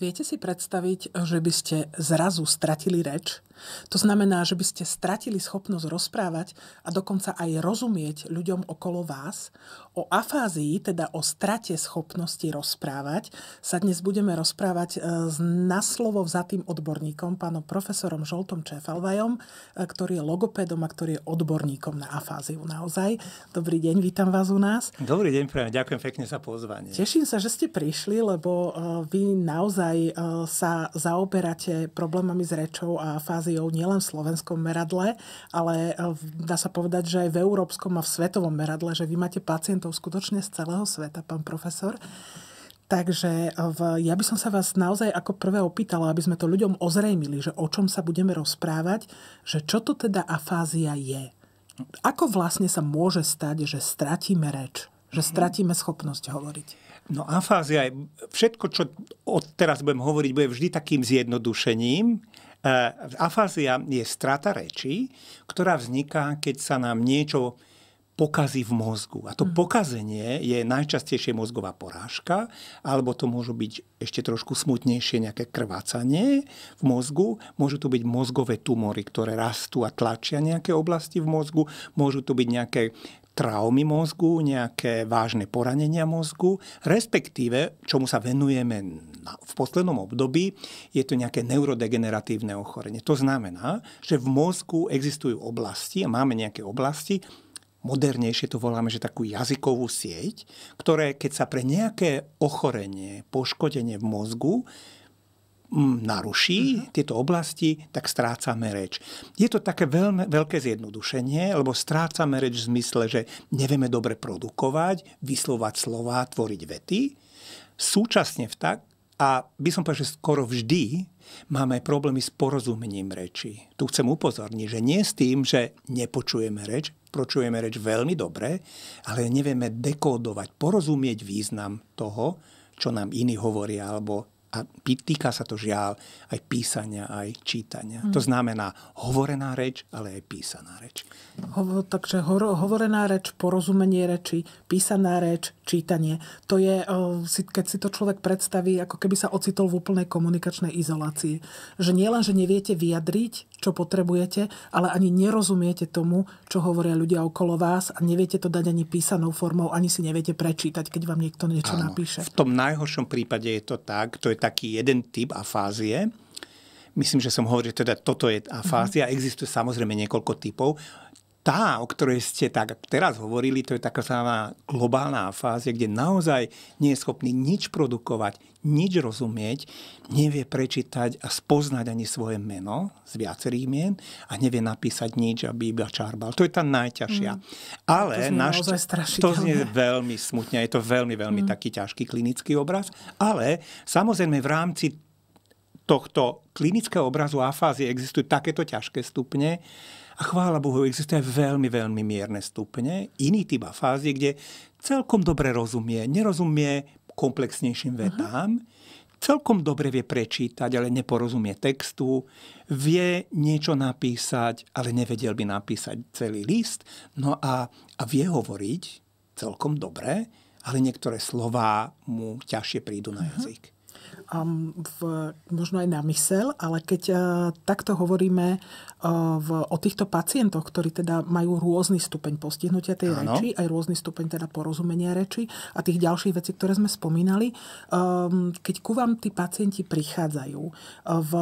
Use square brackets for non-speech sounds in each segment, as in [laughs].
Viete si predstaviť, že by ste zrazu stratili reč? To znamená, že by ste stratili schopnosť rozprávať a dokonca aj rozumieť ľuďom okolo vás. O afázii, teda o strate schopnosti rozprávať, sa dnes budeme rozprávať e, s naslovo vzatým odborníkom, pánom profesorom Žoltom Čefalvajom, e, ktorý je logopédom a ktorý je odborníkom na afáziu naozaj. Dobrý deň, vítam vás u nás. Dobrý deň, prajem. Ďakujem pekne za pozvanie. Teším sa, že ste prišli, lebo e, vy naozaj naozaj e, sa zaoberáte problémami s rečou a fáziou nielen v slovenskom meradle, ale e, dá sa povedať, že aj v európskom a v svetovom meradle, že vy máte pacientov skutočne z celého sveta, pán profesor. Takže e, v, ja by som sa vás naozaj ako prvé opýtala, aby sme to ľuďom ozrejmili, že o čom sa budeme rozprávať, že čo to teda afázia je. Ako vlastne sa môže stať, že stratíme reč, že mhm. stratíme schopnosť hovoriť? No afázia je, všetko, čo od teraz budem hovoriť, bude vždy takým zjednodušením. E, afázia je strata reči, ktorá vzniká, keď sa nám niečo pokazí v mozgu. A to mhm. pokazenie je najčastejšie mozgová porážka, alebo to môžu byť ešte trošku smutnejšie nejaké krvácanie v mozgu. Môžu to byť mozgové tumory, ktoré rastú a tlačia nejaké oblasti v mozgu. Môžu tu byť nejaké traumy mozgu, nejaké vážne poranenia mozgu, respektíve, čomu sa venujeme v poslednom období, je to nejaké neurodegeneratívne ochorenie. To znamená, že v mozgu existujú oblasti a máme nejaké oblasti, modernejšie to voláme, že takú jazykovú sieť, ktoré keď sa pre nejaké ochorenie, poškodenie v mozgu naruší mhm. tieto oblasti, tak strácame reč. Je to také veľmi, veľké zjednodušenie, lebo strácame reč v zmysle, že nevieme dobre produkovať, vyslovať slova, tvoriť vety. Súčasne v tak, a by som povedal, že skoro vždy máme problémy s porozumením reči. Tu chcem upozorniť, že nie s tým, že nepočujeme reč, počujeme reč veľmi dobre, ale nevieme dekódovať, porozumieť význam toho, čo nám iní hovoria alebo a týka sa to žiaľ aj písania, aj čítania. Mm. To mhm. znamená hovorená reč, ale aj písaná reč. Ho, takže ho, hovorená reč, porozumenie reči, písaná reč, čítanie. To je, keď si to človek predstaví, ako keby sa ocitol v úplnej komunikačnej izolácii. Že nielen, že neviete vyjadriť čo potrebujete, ale ani nerozumiete tomu, čo hovoria ľudia okolo vás a neviete to dať ani písanou formou, ani si neviete prečítať, keď vám niekto niečo Áno. napíše. V tom najhoršom prípade je to tak, to je taký jeden typ afázie. Myslím, že som hovoril, teda toto je afázia. Mm-hmm. Existuje samozrejme niekoľko typov tá, o ktorej ste tak teraz hovorili, to je taká globálna fáza, kde naozaj nie je schopný nič produkovať, nič rozumieť, nevie prečítať a spoznať ani svoje meno z viacerých mien a nevie napísať nič, aby iba čarbal. To je tá najťažšia. Mm. Ale to naš... to je veľmi smutne, je to veľmi, veľmi mm. taký ťažký klinický obraz, ale samozrejme v rámci tohto klinického obrazu afázie existujú takéto ťažké stupne, a chvála Bohu, existuje veľmi, veľmi mierne stupne, iný typ a fázy, kde celkom dobre rozumie, nerozumie komplexnejším vetám, uh-huh celkom dobre vie prečítať, ale neporozumie textu, vie niečo napísať, ale nevedel by napísať celý list, no a, a vie hovoriť celkom dobre, ale niektoré slová mu ťažšie prídu na jazyk v, možno aj na mysel, ale keď uh, takto hovoríme uh, v, o týchto pacientoch, ktorí teda majú rôzny stupeň postihnutia tej ano. reči, aj rôzny stupeň teda porozumenia reči a tých ďalších vecí, ktoré sme spomínali, um, keď ku vám tí pacienti prichádzajú e, v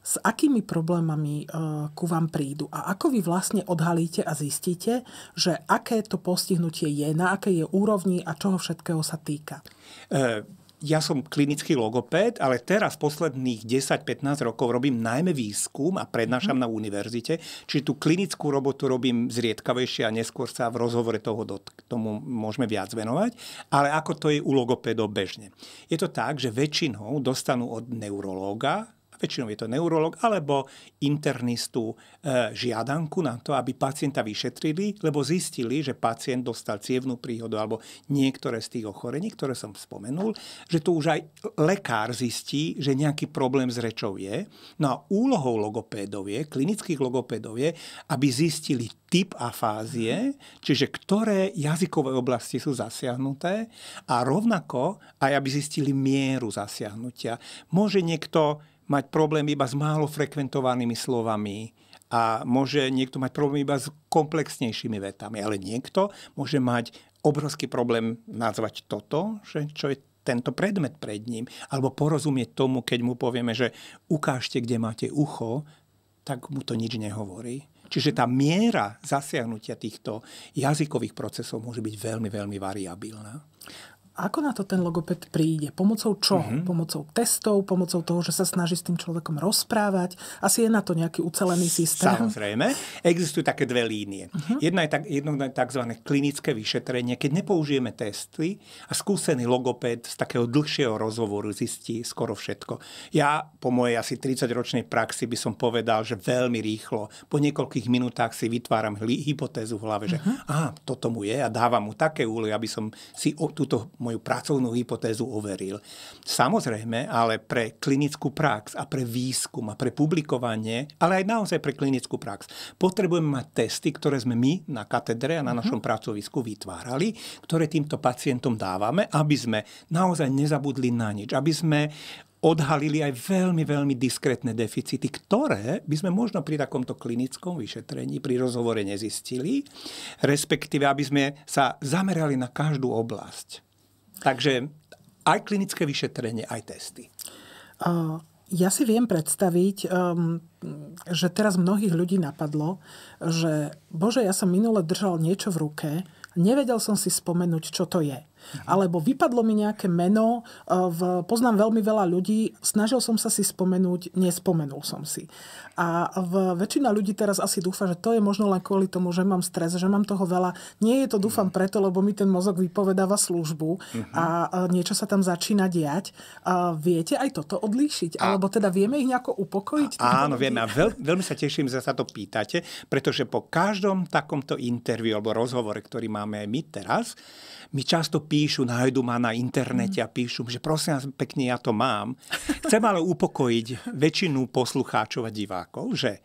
s akými problémami ku vám prídu a ako vy vlastne odhalíte a zistíte, že aké to postihnutie je, na akej je úrovni a čoho všetkého sa týka? E- ja som klinický logopéd, ale teraz posledných 10-15 rokov robím najmä výskum a prednášam mm. na univerzite, či tú klinickú robotu robím zriedkavejšie a neskôr sa v rozhovore toho do, tomu môžeme viac venovať, ale ako to je u logopédov bežne. Je to tak, že väčšinou dostanú od neurológa väčšinou je to neurolog, alebo internistu e, žiadanku na to, aby pacienta vyšetrili, lebo zistili, že pacient dostal cievnú príhodu alebo niektoré z tých ochorení, ktoré som spomenul, že to už aj lekár zistí, že nejaký problém s rečou je. No a úlohou logopédov je, klinických logopédov je, aby zistili typ afázie, čiže ktoré jazykové oblasti sú zasiahnuté a rovnako aj aby zistili mieru zasiahnutia. Môže niekto mať problém iba s málo frekventovanými slovami a môže niekto mať problém iba s komplexnejšími vetami, ale niekto môže mať obrovský problém nazvať toto, že čo je tento predmet pred ním, alebo porozumieť tomu, keď mu povieme, že ukážte, kde máte ucho, tak mu to nič nehovorí. Čiže tá miera zasiahnutia týchto jazykových procesov môže byť veľmi, veľmi variabilná. Ako na to ten logoped príde? Pomocou čo? Mm-hmm. Pomocou testov, pomocou toho, že sa snaží s tým človekom rozprávať? Asi je na to nejaký ucelený systém. Samozrejme. Existujú také dve línie. Mm-hmm. Jedna je tak, jedno je tzv. klinické vyšetrenie, keď nepoužijeme testy a skúsený logoped z takého dlhšieho rozhovoru zistí skoro všetko. Ja po mojej asi 30-ročnej praxi by som povedal, že veľmi rýchlo, po niekoľkých minútach si vytváram hypotézu v hlave, že mm-hmm. aha, toto mu je a dávam mu také úly, aby som si o, túto moju pracovnú hypotézu overil. Samozrejme, ale pre klinickú prax a pre výskum a pre publikovanie, ale aj naozaj pre klinickú prax, potrebujeme mať testy, ktoré sme my na katedre a na mhm. našom pracovisku vytvárali, ktoré týmto pacientom dávame, aby sme naozaj nezabudli na nič, aby sme odhalili aj veľmi, veľmi diskrétne deficity, ktoré by sme možno pri takomto klinickom vyšetrení, pri rozhovore nezistili, respektíve aby sme sa zamerali na každú oblasť. Takže aj klinické vyšetrenie, aj testy. Uh, ja si viem predstaviť, um, že teraz mnohých ľudí napadlo, že bože, ja som minule držal niečo v ruke, nevedel som si spomenúť, čo to je. Alebo vypadlo mi nejaké meno, eh, v, poznám veľmi veľa ľudí, snažil som sa si spomenúť, nespomenul som si. A v, väčšina ľudí teraz asi dúfa, že to je možno len kvôli tomu, že mám stres, že mám toho veľa. Nie je to dúfam mhm. preto, lebo mi ten mozog vypovedáva službu mhm. a eh, niečo sa tam začína diať. A viete aj toto odlíšiť? A... Alebo teda vieme ich nejako upokojiť? A, áno, vieme. A veľ, veľmi sa teším, že sa to pýtate, pretože po každom takomto interviu alebo rozhovore, ktorý máme aj my teraz, mi často píšu, nájdu ma na internete a píšu, že prosím vás pekne, ja to mám. [laughs] Chcem ale upokojiť väčšinu poslucháčov a divákov, že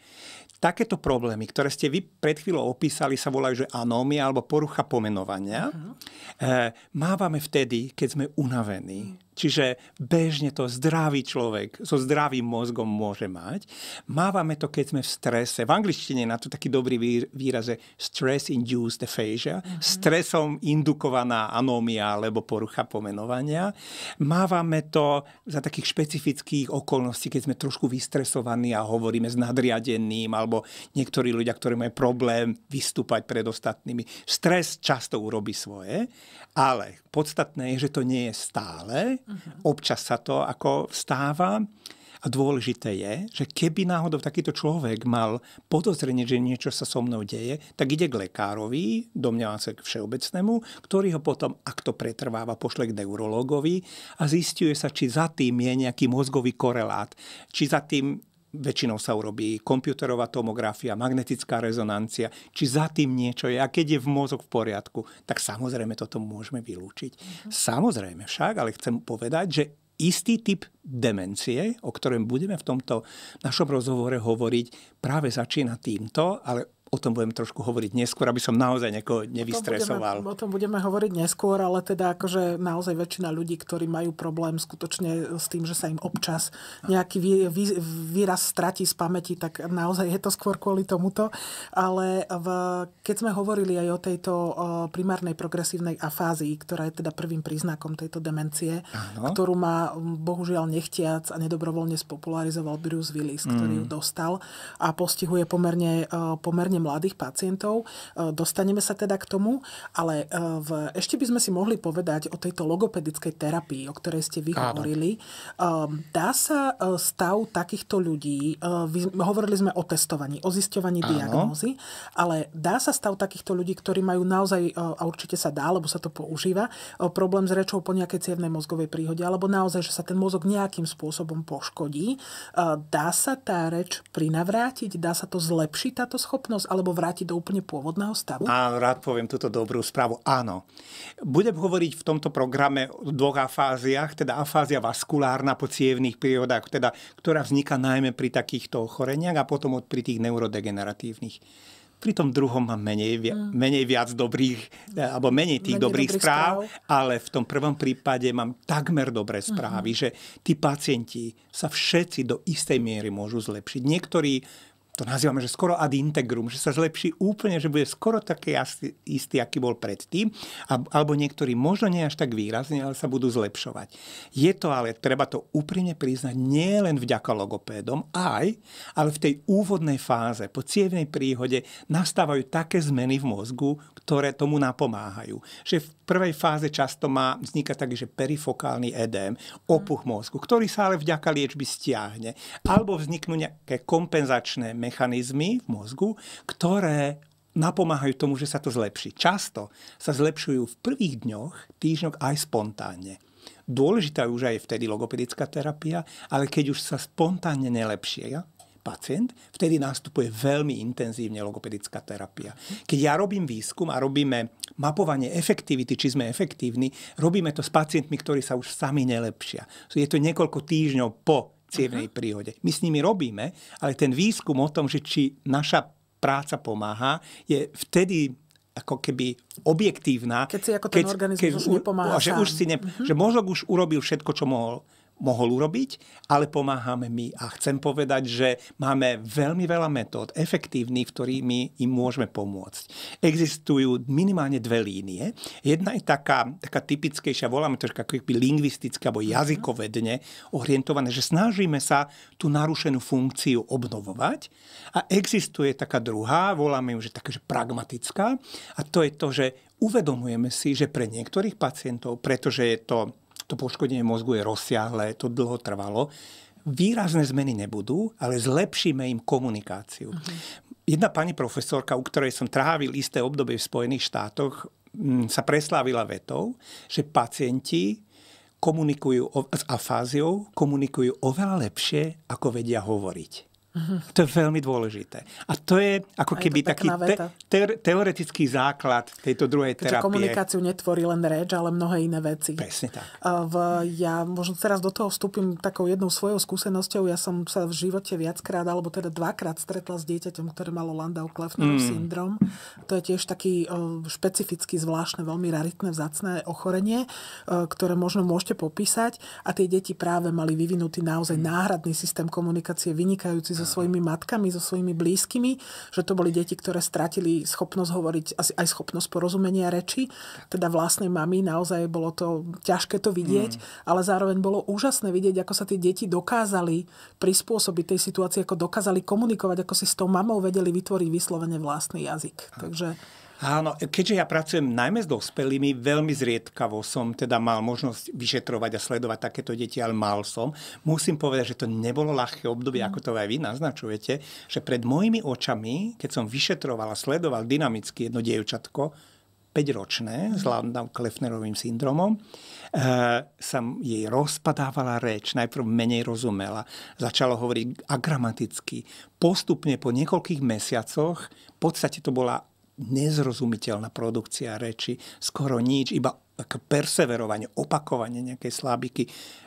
takéto problémy, ktoré ste vy pred chvíľou opísali, sa volajú, že anómia alebo porucha pomenovania, uh-huh. e, mávame vtedy, keď sme unavení. Mm. Čiže bežne to zdravý človek so zdravým mozgom môže mať. Mávame to, keď sme v strese. V angličtine na to taký dobrý výraz je stress-induced aphasia, uh-huh. stresom indukovaná anómia alebo porucha pomenovania. Mávame to za takých špecifických okolností, keď sme trošku vystresovaní a hovoríme s nadriadeným alebo niektorí ľudia, ktorí majú problém vystúpať pred ostatnými. Stres často urobí svoje ale podstatné je, že to nie je stále. Uh-huh. Občas sa to ako vstáva. A dôležité je, že keby náhodou takýto človek mal podozrenie, že niečo sa so mnou deje, tak ide k lekárovi, domňa sa k všeobecnému, ktorý ho potom, ak to pretrváva, pošle k neurologovi a zistuje sa, či za tým je nejaký mozgový korelát, či za tým väčšinou sa urobí komputerová tomografia, magnetická rezonancia, či za tým niečo je. A keď je v mozog v poriadku, tak samozrejme toto môžeme vylúčiť. Mm-hmm. Samozrejme však, ale chcem povedať, že istý typ demencie, o ktorom budeme v tomto našom rozhovore hovoriť, práve začína týmto, ale o tom budem trošku hovoriť neskôr, aby som naozaj neko nevystresoval. O tom, budeme, o tom budeme hovoriť neskôr, ale teda akože naozaj väčšina ľudí, ktorí majú problém skutočne s tým, že sa im občas nejaký vý, vý, výraz stratí z pamäti, tak naozaj je to skôr kvôli tomuto. Ale v, keď sme hovorili aj o tejto primárnej progresívnej afázii, ktorá je teda prvým príznakom tejto demencie, ano. ktorú má bohužiaľ nechtiac a nedobrovoľne spopularizoval Bruce Willis, ktorý mm. ju dostal a postihuje pomerne, pomerne mladých pacientov. E, dostaneme sa teda k tomu, ale e, v, ešte by sme si mohli povedať o tejto logopedickej terapii, o ktorej ste vyhovorili. E, dá sa stav takýchto ľudí, hovorili sme o testovaní, o zisťovaní Áno. diagnózy, ale dá sa stav takýchto ľudí, ktorí majú naozaj, a určite sa dá, lebo sa to používa, problém s rečou po nejakej cievnej mozgovej príhode, alebo naozaj, že sa ten mozog nejakým spôsobom poškodí. Dá sa tá reč prinavrátiť? Dá sa to zlepšiť, táto schopnosť? alebo vrátiť do úplne pôvodného stavu? Áno, rád poviem túto dobrú správu. Áno. Budem hovoriť v tomto programe o dvoch afáziách, teda afázia vaskulárna po cievných prírodách, teda, ktorá vzniká najmä pri takýchto ochoreniach a potom pri tých neurodegeneratívnych pri tom druhom mám menej, via, mm. menej viac dobrých, e, alebo menej tých menej dobrých, dobrých správ, správ, ale v tom prvom prípade mám takmer dobré mhm. správy, uh-huh. že tí pacienti sa všetci do istej miery môžu zlepšiť. Niektorí to nazývame, že skoro ad integrum, že sa zlepší úplne, že bude skoro taký istý, aký bol predtým, alebo niektorí možno nie až tak výrazne, ale sa budú zlepšovať. Je to ale, treba to úprimne priznať, nie len vďaka logopédom, aj, ale v tej úvodnej fáze, po cievnej príhode, nastávajú také zmeny v mozgu, ktoré tomu napomáhajú. Že v prvej fáze často má vzniká taký, že perifokálny edém, opuch mozgu, ktorý sa ale vďaka liečby stiahne. Alebo vzniknú nejaké kompenzačné mechanizmy v mozgu, ktoré napomáhajú tomu, že sa to zlepší. Často sa zlepšujú v prvých dňoch, týždňoch aj spontánne. Dôležitá už aj vtedy logopedická terapia, ale keď už sa spontánne nelepšie, pacient, vtedy nastupuje veľmi intenzívne logopedická terapia. Keď ja robím výskum a robíme mapovanie efektivity, či sme efektívni, robíme to s pacientmi, ktorí sa už sami nelepšia. Je to niekoľko týždňov po cievnej mhm. príhode. My s nimi robíme, ale ten výskum o tom, že či naša práca pomáha, je vtedy ako keby objektívna. Keď si ako ten keď, organizmus keď, už nepomáha. Že, už si ne, mm-hmm. že mozog už urobil všetko, čo mohol mohol urobiť, ale pomáhame my. A chcem povedať, že máme veľmi veľa metód efektívnych, ktorými im môžeme pomôcť. Existujú minimálne dve línie. Jedna je taká, taká typickejšia, voláme to ako lingvistické alebo mhm. jazykové orientované, že snažíme sa tú narušenú funkciu obnovovať. A existuje taká druhá, voláme ju, že taká, že pragmatická. A to je to, že uvedomujeme si, že pre niektorých pacientov, pretože je to to poškodenie mozgu je rozsiahle, to dlho trvalo. Výrazné zmeny nebudú, ale zlepšíme im komunikáciu. Uh-huh. Jedna pani profesorka, u ktorej som trávil isté obdobie v Spojených štátoch, m, mm, sa preslávila vetou, že pacienti komunikujú o, s afáziou komunikujú oveľa lepšie, ako vedia hovoriť. Uh-huh. To je veľmi dôležité. A to je ako keby keby to taký... Te, te- teoretický základ tejto druhej Keďže terapie. komunikáciu netvorí len reč, ale mnohé iné veci. Presne tak. V, ja možno teraz do toho vstúpim takou jednou svojou skúsenosťou. Ja som sa v živote viackrát, alebo teda dvakrát stretla s dieťaťom, ktoré malo landau klefnerov mm. syndrom. To je tiež taký špecificky zvláštne, veľmi raritné, vzácne ochorenie, ktoré možno môžete popísať. A tie deti práve mali vyvinutý naozaj mm. náhradný systém komunikácie, vynikajúci so svojimi matkami, so svojimi blízkymi, že to boli deti, ktoré stratili schopnosť hovoriť, asi aj schopnosť porozumenia reči, teda vlastnej mamy, naozaj bolo to ťažké to vidieť, mm. ale zároveň bolo úžasné vidieť, ako sa tie deti dokázali prispôsobiť tej situácii, ako dokázali komunikovať, ako si s tou mamou vedeli vytvoriť vyslovene vlastný jazyk. Takže Áno, keďže ja pracujem najmä s dospelými, veľmi zriedkavo som teda mal možnosť vyšetrovať a sledovať takéto deti, ale mal som. Musím povedať, že to nebolo ľahké obdobie, mm. ako to aj vy naznačujete, že pred mojimi očami, keď som vyšetroval a sledoval dynamicky jedno dievčatko, 5-ročné s Landau Klefnerovým syndromom, e, eh, sa jej rozpadávala reč, najprv menej rozumela, začalo hovoriť agramaticky. Postupne po niekoľkých mesiacoch, v podstate to bola nezrozumiteľná produkcia reči, skoro nič, iba perseverovanie, opakovanie nejakej slábiky,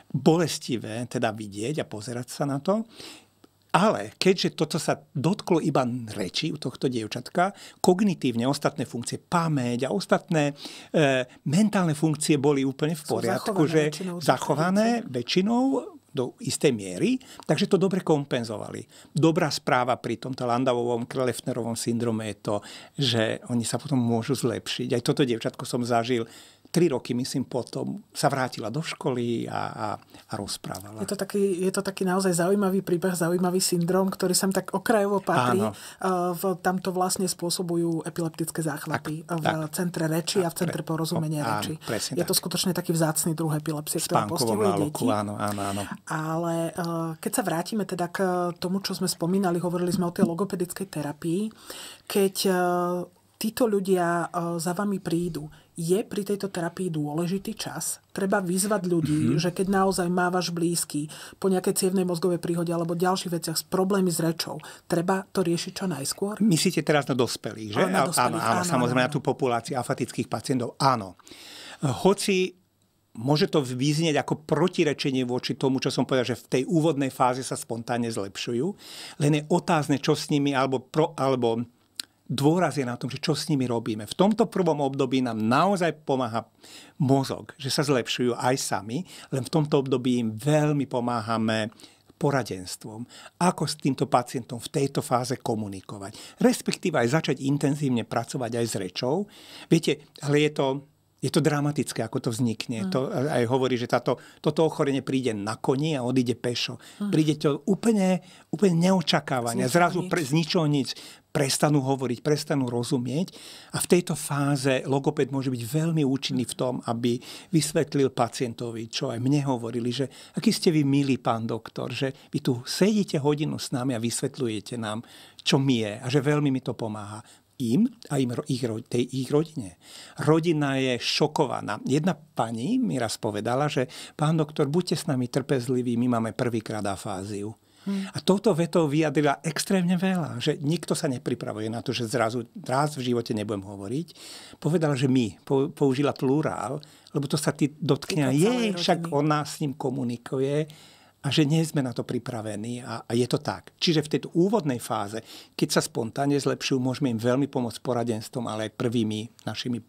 bolestivé teda vidieť a pozerať sa na to. Ale keďže toto sa dotklo iba reči u tohto dievčatka, kognitívne ostatné funkcie, pamäť a ostatné e, mentálne funkcie boli úplne v poriadku, zachované že väčšinou zachované väčšinou do istej miery, takže to dobre kompenzovali. Dobrá správa pri tomto Landavovom, Klefnerovom syndrome je to, že oni sa potom môžu zlepšiť. Aj toto dievčatko som zažil tri roky, myslím, potom sa vrátila do školy a, a, a rozprávala. Je to, taký, je to taký naozaj zaujímavý príbeh, zaujímavý syndrom, ktorý sem tak okrajovo patrí. V, tam to vlastne spôsobujú epileptické záchvaty tak, v tak. centre reči a, a v centre porozumenia áno, reči. Presne, je to skutočne taký vzácny druh epilepsie, ktorý postihuje deti. Áno, áno, áno. Ale e, keď sa vrátime teda k tomu, čo sme spomínali, hovorili sme o tej logopedickej terapii, keď e, títo ľudia e, za vami prídu, je pri tejto terapii dôležitý čas. Treba vyzvať ľudí, mm-hmm. že keď naozaj mávaš blízky po nejakej cievnej mozgovej príhode alebo ďalších veciach s problémy s rečou, treba to riešiť čo najskôr. Myslíte teraz na dospelých, že? Áno, áno, áno, samozrejme áno. na tú populáciu afatických pacientov, áno. Hoci môže to vyznieť ako protirečenie voči tomu, čo som povedal, že v tej úvodnej fáze sa spontánne zlepšujú, len je otázne, čo s nimi alebo, pro, alebo dôraz je na tom, že čo s nimi robíme. V tomto prvom období nám naozaj pomáha mozog, že sa zlepšujú aj sami, len v tomto období im veľmi pomáhame poradenstvom, ako s týmto pacientom v tejto fáze komunikovať. Respektíve aj začať intenzívne pracovať aj s rečou. Viete, ale je to je to dramatické, ako to vznikne. Mm. To aj hovorí, že táto, toto ochorenie príde na koni a odíde pešo. Mm. Príde to úplne, úplne neočakávania. Z Zrazu pre, z ničoho nič. Prestanú hovoriť, prestanú rozumieť. A v tejto fáze logoped môže byť veľmi účinný v tom, aby vysvetlil pacientovi, čo aj mne hovorili, že aký ste vy milý pán doktor, že vy tu sedíte hodinu s nami a vysvetľujete nám, čo mi je a že veľmi mi to pomáha im a im, ich, tej ich rodine. Rodina je šokovaná. Jedna pani mi raz povedala, že pán doktor, buďte s nami trpezliví, my máme prvýkrát afáziu. Hmm. A touto vetou vyjadrila extrémne veľa, že nikto sa nepripravuje na to, že zrazu raz v živote nebudem hovoriť. Povedala, že my, po, použila plurál, lebo to sa ty dotkne. Jej, však ona s ním komunikuje a že nie sme na to pripravení a, a je to tak. Čiže v tejto úvodnej fáze, keď sa spontánne zlepšujú, môžeme im veľmi pomôcť poradenstvom, ale aj prvými našimi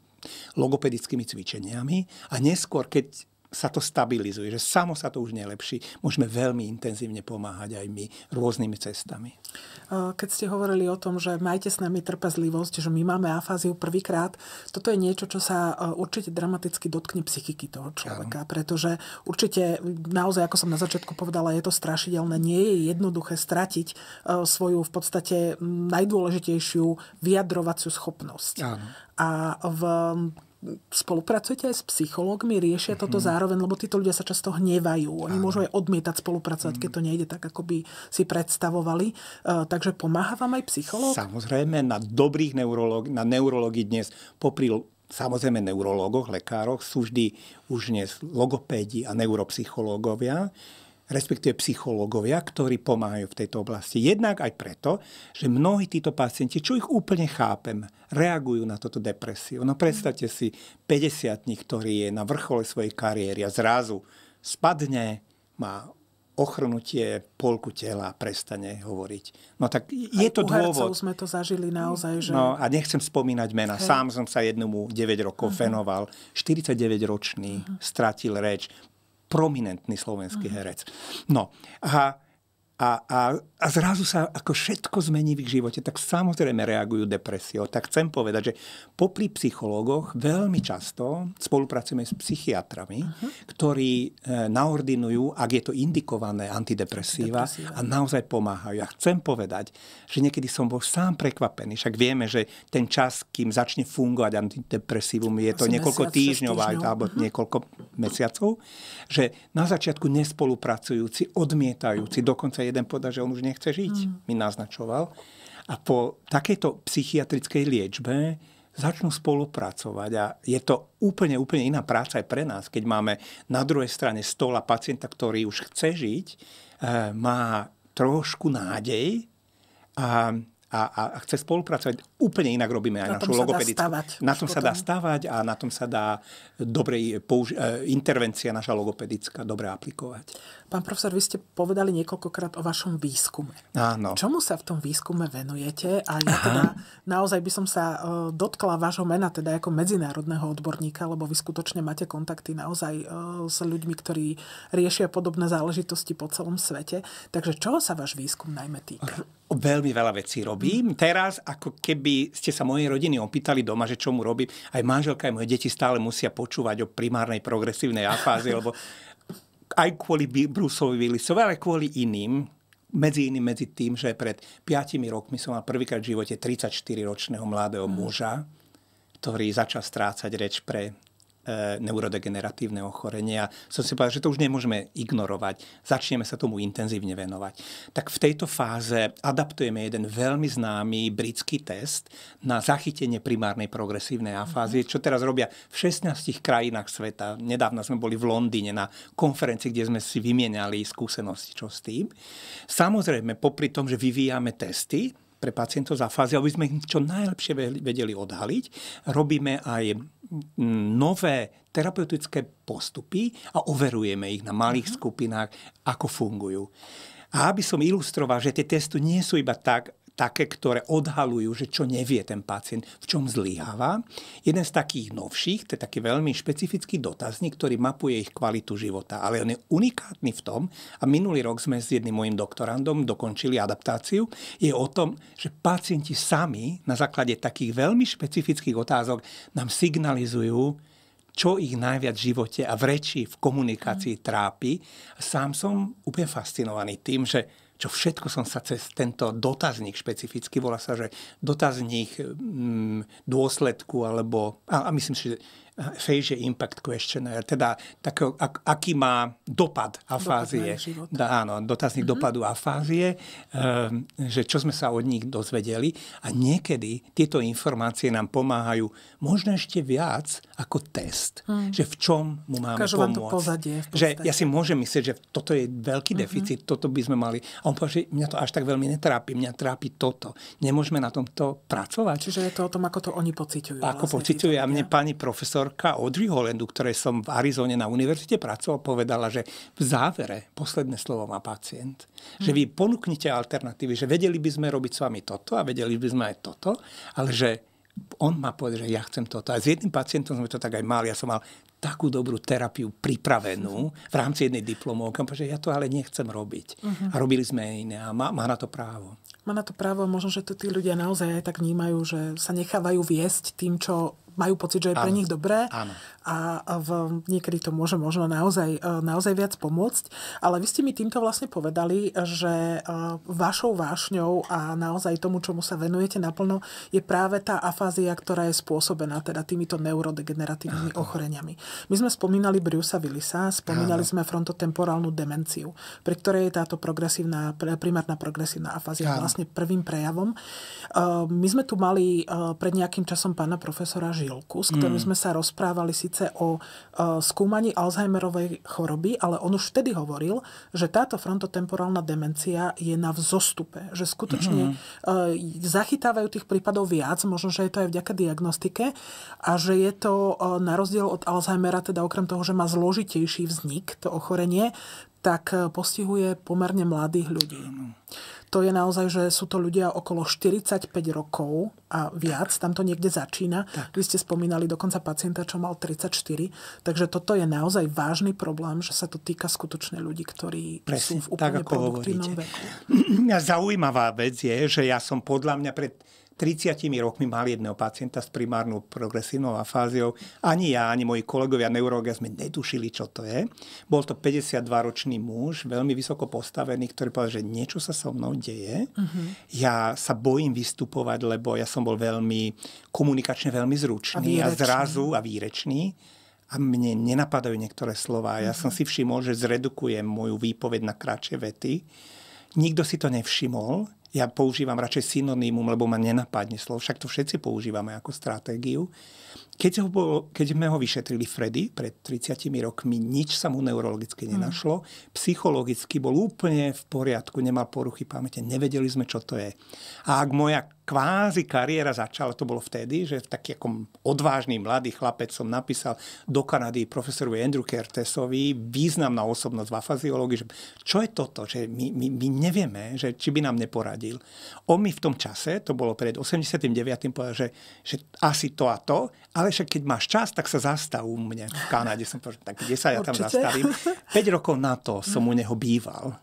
logopedickými cvičeniami a neskôr, keď sa to stabilizuje, že samo sa to už nelepší. Môžeme veľmi intenzívne pomáhať aj my rôznymi cestami. Keď ste hovorili o tom, že majte s nami trpezlivosť, že my máme afáziu prvýkrát, toto je niečo, čo sa e, určite dramaticky dotkne psychiky toho človeka, Áno. pretože určite naozaj, ako som na začiatku povedala, je to strašidelné, nie je jednoduché stratiť e, svoju v podstate najdôležitejšiu vyjadrovaciu schopnosť. Áno. A v spolupracujete aj s psychológmi, riešia toto mm-hmm. zároveň, lebo títo ľudia sa často hnevajú. Oni Áno. môžu aj odmietať spolupracovať, mm-hmm. keď to mhm. nejde tak, ako by si predstavovali. Uh, takže pomáha vám aj psychológ? Samozrejme, na dobrých neurolog- na neurologii dnes popri samozrejme neurologoch, lekároch sú vždy už dnes logopédi a neuropsychológovia respektíve psychológovia, ktorí pomáhajú v tejto oblasti. Jednak aj preto, že mnohí títo pacienti, čo ich úplne chápem, reagujú na toto depresiu. No predstavte si 50 ktorý je na vrchole svojej kariéry a zrazu spadne, má ochrnutie polku tela a prestane hovoriť. No tak je Aj to dôvod. sme to zažili naozaj. Že... No a nechcem spomínať mena. Hej. Sám som sa jednomu 9 rokov uh-huh. venoval. 49-ročný uh-huh. Mhm. stratil reč prominentný slovenský herec. No a a, a, a zrazu sa ako všetko zmení v ich živote, tak samozrejme reagujú depresiou. Tak chcem povedať, že popri psychológoch veľmi často spolupracujeme s psychiatrami, uh-huh. ktorí e, naordinujú, ak je to indikované, antidepresíva a naozaj pomáhajú. Ja chcem povedať, že niekedy som bol sám prekvapený. Však vieme, že ten čas, kým začne fungovať antidepresívum, je to niekoľko týždňov, týždňov. alebo uh-huh. niekoľko mesiacov, že na začiatku nespolupracujúci, odmietajúci, dokonca je jeden povedal, že on už nechce žiť, mm. mi naznačoval. A po takejto psychiatrickej liečbe začnú spolupracovať a je to úplne, úplne iná práca aj pre nás, keď máme na druhej strane stola pacienta, ktorý už chce žiť, eh, má trošku nádej a a, a, chce spolupracovať. Úplne inak robíme aj na našu logopedickú. Na tom potom. sa dá stavať a na tom sa dá dobre e, použi- e, intervencia naša logopedická dobre aplikovať. Pán profesor, vy ste povedali niekoľkokrát o vašom výskume. Áno. Čomu sa v tom výskume venujete? A ja Aha. teda naozaj by som sa e, dotkla vášho mena, teda ako medzinárodného odborníka, lebo vy skutočne máte kontakty naozaj s ľuďmi, ktorí riešia podobné záležitosti po celom svete. Takže čoho sa váš výskum najmä týka? veľmi veľa vecí robím. Mhm. Teraz, ako keby ste sa mojej rodiny opýtali doma, že čo mu robím, aj manželka, aj moje deti stále musia počúvať o primárnej progresívnej afáze, lebo aj kvôli Bruceovi Willisovi, ale kvôli iným, medzi iným medzi tým, že pred 5 rokmi som mal prvýkrát v živote 34-ročného mladého mhm. muža, ktorý začal strácať reč pre E, neurodegeneratívne ochorenia. Som si povedal, že to už nemôžeme ignorovať. Začneme sa tomu intenzívne venovať. Tak v tejto fáze adaptujeme jeden veľmi známy britský test na zachytenie primárnej progresívnej afázie, čo teraz robia v 16 krajinách sveta. Nedávno sme boli v Londýne na konferencii, kde sme si vymieniali skúsenosti, čo s tým. Samozrejme, popri tom, že vyvíjame testy, pre pacientov za fázi, aby sme čo najlepšie vedeli odhaliť. Robíme aj nové terapeutické postupy a overujeme ich na malých mhm. skupinách, ako fungujú. A aby som ilustroval, že tie testy nie sú iba tak, také, ktoré odhalujú, že čo nevie ten pacient, v čom zlyháva. Jeden z takých novších, to je taký veľmi špecifický dotazník, ktorý mapuje ich kvalitu života. Ale on je unikátny v tom, a minulý rok sme s jedným mojim doktorandom dokončili adaptáciu, je o tom, že pacienti sami na základe takých veľmi špecifických otázok nám signalizujú, čo ich najviac v živote a v reči, v komunikácii trápi. Sám som úplne fascinovaný tým, že čo všetko som sa cez tento dotazník špecificky, volá sa, že dotazník m, mm, dôsledku, alebo, a, a myslím si, že fejže impact questionnaire, teda takého, ak, aký má dopad afázie. Dopad na áno, dotazník mm-hmm. dopadu afázie, um, že čo sme sa od nich dozvedeli a niekedy tieto informácie nám pomáhajú možno ešte viac ako test, mm. že v čom mu máme Ukážu pomôcť. to pozadie, že ja si môžem myslieť, že toto je veľký mhm. deficit, mm-hmm. toto by sme mali. A on povedal, že mňa to až tak veľmi netrápi, mňa trápi toto. Nemôžeme na tomto pracovať. Čiže je to o tom, ako to oni pociťujú. Ako vlastne pociťujú. A mne pani profesor profesorka Audrey Hollandu, ktorej som v Arizone na univerzite pracoval, povedala, že v závere posledné slovo má pacient. Hmm. Že vy ponúknite alternatívy, že vedeli by sme robiť s vami toto a vedeli by sme aj toto, ale že on má povedať, že ja chcem toto. A s jedným pacientom sme to tak aj mali. Ja som mal takú dobrú terapiu pripravenú v rámci jednej diplomovky. že ja to ale nechcem robiť. Uh-huh. A robili sme aj iné a má, má na to právo. Má na to právo, možno, že to tí ľudia naozaj aj tak vnímajú, že sa nechávajú viesť tým, čo majú pocit, že je pre nich dobré áno. a v, niekedy to môže možno naozaj, e, naozaj viac pomôcť. Ale vy ste mi týmto vlastne povedali, že e, vašou vášňou a naozaj tomu, čomu sa venujete naplno, je práve tá afázia, ktorá je spôsobená teda týmito neurodegeneratívnymi ochoreniami. My sme spomínali Brusa Willisa, spomínali áno. sme frontotemporálnu demenciu, pre ktorej je táto progresívna, primárna progresívna afázia áno. vlastne prvým prejavom. E, my sme tu mali pred nejakým časom pána profesora Žilku, s ktorým mm. sme sa rozprávali síce o e, skúmaní Alzheimerovej choroby, ale on už vtedy hovoril, že táto frontotemporálna demencia je na vzostupe, že skutočne mm. e, zachytávajú tých prípadov viac, možno, že je to aj vďaka diagnostike a že je to e, na rozdiel od Alzheimera, teda okrem toho, že má zložitejší vznik to ochorenie, tak e, postihuje pomerne mladých ľudí. Mm to je naozaj, že sú to ľudia okolo 45 rokov a viac, tam to niekde začína. Tak. Vy ste spomínali dokonca pacienta, čo mal 34, takže toto je naozaj vážny problém, že sa to týka skutočne ľudí, ktorí Presne, sú v úplne tak, ako veku. [clears throat] Zaujímavá vec je, že ja som podľa mňa pred 30 rokmi mal jedného pacienta s primárnou progresívnou afáziou. Ani ja, ani moji kolegovia neurologia sme netušili, čo to je. Bol to 52-ročný muž, veľmi vysoko postavený, ktorý povedal, že niečo sa so mnou deje. Uh-huh. Ja sa bojím vystupovať, lebo ja som bol veľmi komunikačne veľmi zručný a, a zrazu a výrečný a mne nenapadajú niektoré slova. Ja som mhm. si všimol, že zredukujem moju výpoveď na kratšie vety. Nikto si to nevšimol ja používam radšej synonymum, lebo ma nenapadne slovo. Však to všetci používame ako stratégiu. Keď, ho bol, keď sme ho vyšetrili Freddy pred 30 rokmi, nič sa mu neurologicky mm. nenašlo. Mm. Psychologicky bol úplne v poriadku, nemal poruchy pamäte. Nevedeli sme, čo to je. A ak moja kvázi kariéra začala, to bolo vtedy, že v taký ako odvážny mladý chlapec som napísal do Kanady profesorovi Andrew Kertesovi, významná osobnosť v afaziológii, že čo je toto, že my, my, my nevieme, že či by nám neporadil. On mi v tom čase, to bolo pred 89. povedal, že, že asi to a to, ale však keď máš čas, tak sa zastav u mne v Kanade. Som povedal, tak kde sa ja tam Určite. zastavím? 5 rokov na to som u neho býval.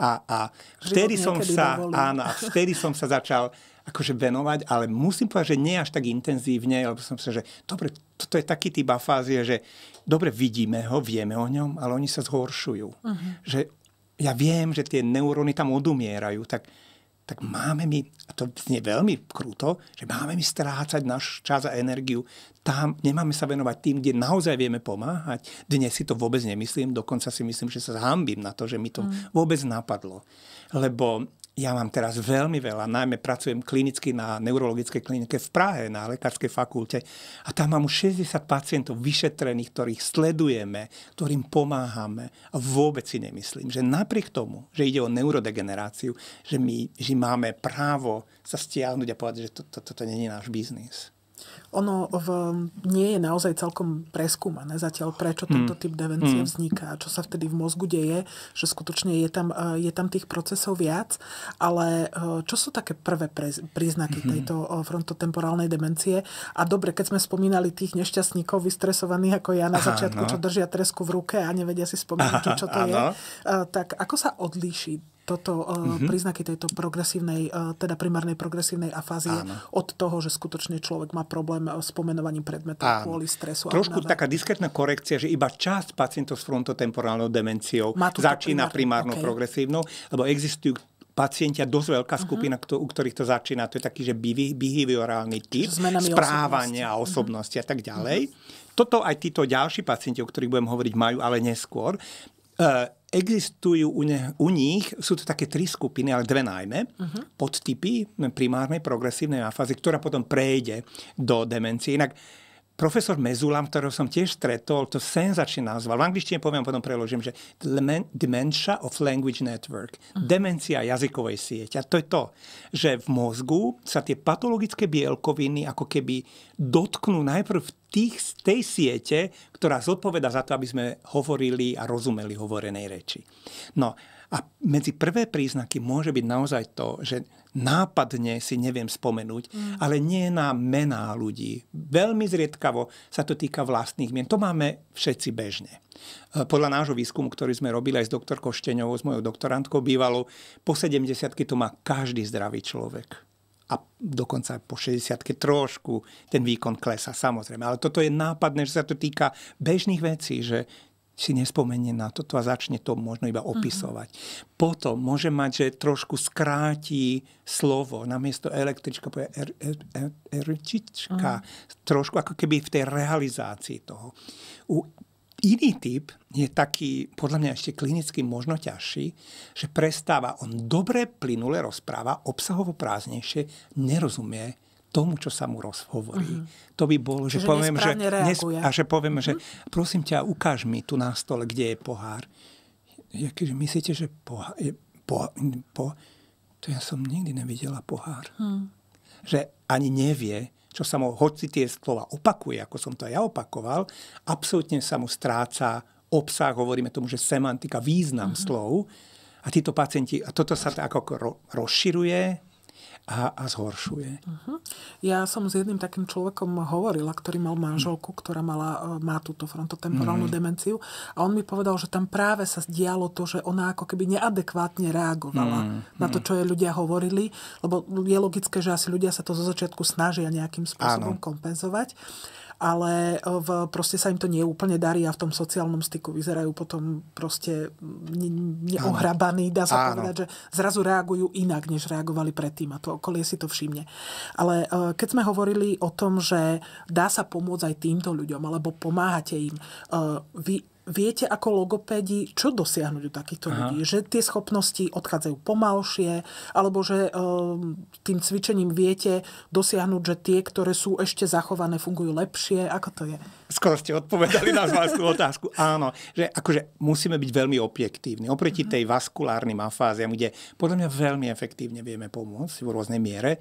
A, a vtedy som sa, áno, vtedy som sa začal akože venovať, ale musím povedať, že nie až tak intenzívne, lebo som sa, že dobre, toto je taký typ afázie, že dobre vidíme ho, vieme o ňom, ale oni sa zhoršujú. Uh-huh. Že ja viem, že tie neuróny tam odumierajú, tak, tak máme my, a to je veľmi kruto, že máme my strácať náš čas a energiu tam, nemáme sa venovať tým, kde naozaj vieme pomáhať. Dnes si to vôbec nemyslím, dokonca si myslím, že sa zhambím na to, že mi to uh-huh. vôbec napadlo. Lebo ja mám teraz veľmi veľa, najmä pracujem klinicky na neurologickej klinike v Prahe, na lekárskej fakulte. A tam mám už 60 pacientov vyšetrených, ktorých sledujeme, ktorým pomáhame. A vôbec si nemyslím, že napriek tomu, že ide o neurodegeneráciu, že my že máme právo sa stiahnuť a povedať, že toto to, to, to nie je náš biznis. Ono v, nie je naozaj celkom preskúmané zatiaľ, prečo hmm. tento typ devencie hmm. vzniká, čo sa vtedy v mozgu deje, že skutočne je tam, eh, je tam tých procesov viac, ale eh, čo sú také prvé príznaky hmm. tejto eh, frontotemporálnej demencie? A dobre, keď sme spomínali tých nešťastníkov vystresovaných ako ja na začiatku, Aha, no. čo držia tresku v ruke a nevedia si spomínať, [laughs] čo to Aha, je, no. tak ako sa odlíši toto, mm-hmm. príznaky tejto progresívnej, eh, teda primárnej progresívnej afázie Áno. od toho, že skutočne človek má problém eh, s pomenovaním predmetov Áno. kvôli stresu. Trošku a taká diskrétna korekcia, že iba časť pacientov s frontotemporálnou demenciou začína primárnou okay. progresívnou, lebo existujú pacienti a dosť veľká mhm. skupina, uh-huh. u ktorých to začína. To je taký, že behaviorálny typ správania a osobnosti uh-huh. a tak mhm. ďalej. Uh-huh. Toto aj títo ďalší pacienti, o ktorých budem hovoriť, majú, ale neskôr. Uh, Existujú u, ne, u nich, sú to také tri skupiny, ale dve najmä, uh-huh. Mhm. podtypy primárnej progresívnej afázy, ktorá potom prejde do demencie. Inak profesor Mezulam, ktorého som tiež stretol, to senzačne nazval, v angličtine poviem, potom preložím, že Dementia of Language Network, demencia jazykovej siete. A to je to, že v mozgu sa tie patologické bielkoviny ako keby dotknú najprv tých, tej siete, ktorá zodpoveda za to, aby sme hovorili a rozumeli hovorenej reči. No a medzi prvé príznaky môže byť naozaj to, že nápadne si neviem spomenúť, mm. ale nie na mená ľudí. Veľmi zriedkavo sa to týka vlastných mien. To máme všetci bežne. E, podľa nášho výskumu, ktorý sme robili aj s doktorkou Šteňovou, s mojou doktorantkou bývalou, po 70 to má každý zdravý človek a dokonca po 60 trošku ten výkon klesa, samozrejme. Ale toto je nápadné, že sa to týka bežných vecí, že si nespomenie na toto a začne to možno iba mhm. opisovať. Uh-huh. Potom môže mať, že trošku skráti slovo, namiesto električka povie er, er, er, erčička, uh-huh. trošku ako keby v tej realizácii toho. U Iný typ je taký, podľa mňa ešte klinicky možno ťažší, že prestáva, on dobre plynule rozpráva, obsahovo prázdnejšie, nerozumie tomu, čo sa mu rozhovorí. Uh-huh. To by bolo, že poviem, že, nes, a že poviem, uh-huh. že mhm. prosím ťa, ukáž mi tu na stole, kde je pohár. Ja, keďže myslíte, že pohár, je, po, po, to ja som nikdy nevidela pohár. Uh-huh. Že ani nevie, čo sa mu, hoci tie slova opakuje, ako som to aj ja opakoval, absolútne sa mu stráca obsah, hovoríme tomu, že semantika, význam uh-huh. slov. A títo pacienti, a toto sa ako rozširuje, a, a zhoršuje. Uh-huh. Ja som s jedným takým človekom hovorila, ktorý mal manželku, ktorá mala, e, má túto frontotemporálnu uh-huh. demenciu a on mi povedal, že tam práve sa dialo to, že ona ako keby neadekvátne reagovala uh-huh. na to, čo jej ľudia hovorili, lebo je logické, že asi ľudia sa to zo začiatku snažia nejakým spôsobom Áno. kompenzovať ale eh, v, proste sa im to nie úplne darí a v tom sociálnom styku vyzerajú potom proste ne, neohrabaní, dá sa Áno. povedať, že zrazu reagujú inak, než reagovali predtým a to okolie si to všimne. Ale eh, keď sme hovorili o tom, že dá sa pomôcť aj týmto ľuďom, alebo pomáhate im, eh, vy viete ako logopédi, čo dosiahnuť u takýchto Aha. ľudí? Že tie schopnosti odchádzajú pomalšie, alebo že ehm, tým cvičením viete dosiahnuť, že tie, ktoré sú ešte zachované, fungujú lepšie? Ako to je? Skoro ste odpovedali na vlastnú [laughs] otázku. Áno, že akože musíme byť veľmi objektívni. Oproti mhm. tej vaskulárnym afáziám, kde podľa mňa veľmi efektívne vieme pomôcť v rôznej miere,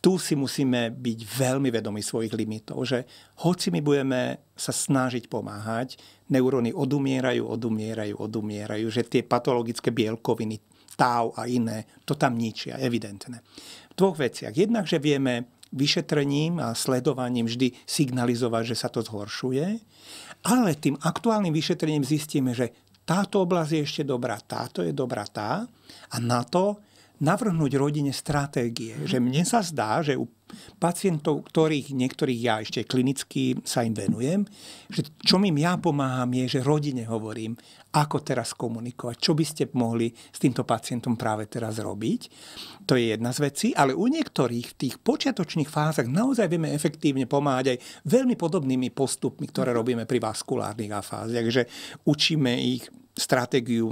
tu si musíme byť veľmi vedomi svojich limitov, že hoci my budeme sa snažiť pomáhať, neuróny odumierajú, odumierajú, odumierajú, že tie patologické bielkoviny, táv a iné, to tam ničia, evidentné. V dvoch veciach. Jednak, že vieme vyšetrením a sledovaním vždy signalizovať, že sa to zhoršuje, ale tým aktuálnym vyšetrením zistíme, že táto oblasť je ešte dobrá, táto je dobrá tá a na to navrhnúť rodine stratégie. Že mhm. mne sa zdá, že u pacientov, ktorých niektorých ja ešte klinicky sa im venujem, že čo im ja pomáham je, že rodine hovorím, ako teraz komunikovať, čo by ste mohli s týmto pacientom práve teraz robiť. To je jedna z vecí, ale u niektorých v tých počiatočných fázach naozaj vieme efektívne pomáhať aj veľmi podobnými postupmi, ktoré mhm. robíme pri vaskulárnych afáziach, že učíme ich stratégiu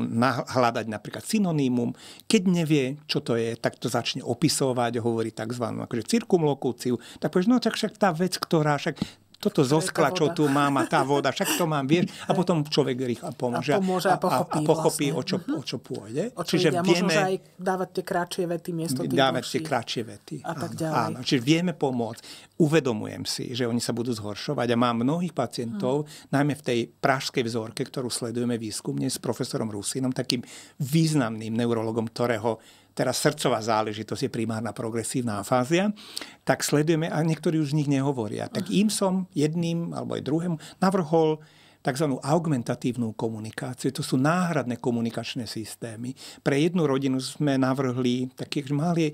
hľadať napríklad synonymum. Keď nevie, čo to je, tak to začne opisovať, hovorí tzv. Akože cirkumlokúciu. Tak povieš, no tak však tá vec, ktorá však toto zo skla, čo tu mám a tá voda, však to mám, vieš. A potom človek rýchlo pomôže. A, pomôže a, pochopí, a, a pochopí vlastne. o, čo, mhm. o čo pôjde. O čo Čiže ide. vieme... Možno, aj dávať tie kratšie vety miesto tých Dávať tie kratšie vety. A áno, tak ďalej. Áno. Čiže vieme pomôcť. Uvedomujem si, že oni sa budú zhoršovať a mám mnohých pacientov, hmm. najmä v tej pražskej vzorke, ktorú sledujeme výskumne s profesorom Rusinom, takým významným neurologom, ktorého teraz srdcová záležitosť je primárna progresívna afázia, tak sledujeme, a niektorí už z nich nehovoria. Tak im som jedným alebo aj druhým navrhol tzv. augmentatívnu komunikáciu. To sú náhradné komunikačné systémy. Pre jednu rodinu sme navrhli také malé